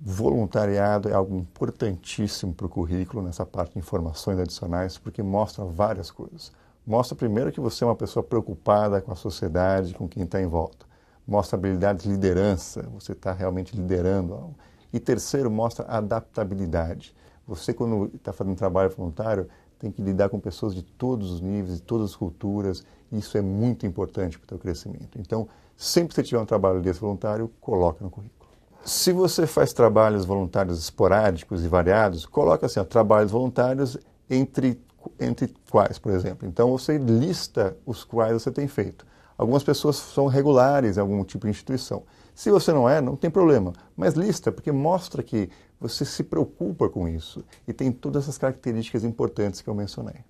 voluntariado é algo importantíssimo para o currículo nessa parte de informações adicionais, porque mostra várias coisas. Mostra primeiro que você é uma pessoa preocupada com a sociedade, com quem está em volta. Mostra habilidade de liderança, você está realmente liderando algo. E terceiro, mostra adaptabilidade. Você, quando está fazendo trabalho voluntário, tem que lidar com pessoas de todos os níveis, de todas as culturas. Isso é muito importante para o seu crescimento. Então, sempre que você tiver um trabalho desse voluntário, coloca no currículo. Se você faz trabalhos voluntários esporádicos e variados, coloca assim, ó, trabalhos voluntários entre, entre quais, por exemplo. Então você lista os quais você tem feito. Algumas pessoas são regulares em algum tipo de instituição. Se você não é, não tem problema, mas lista, porque mostra que você se preocupa com isso e tem todas essas características importantes que eu mencionei.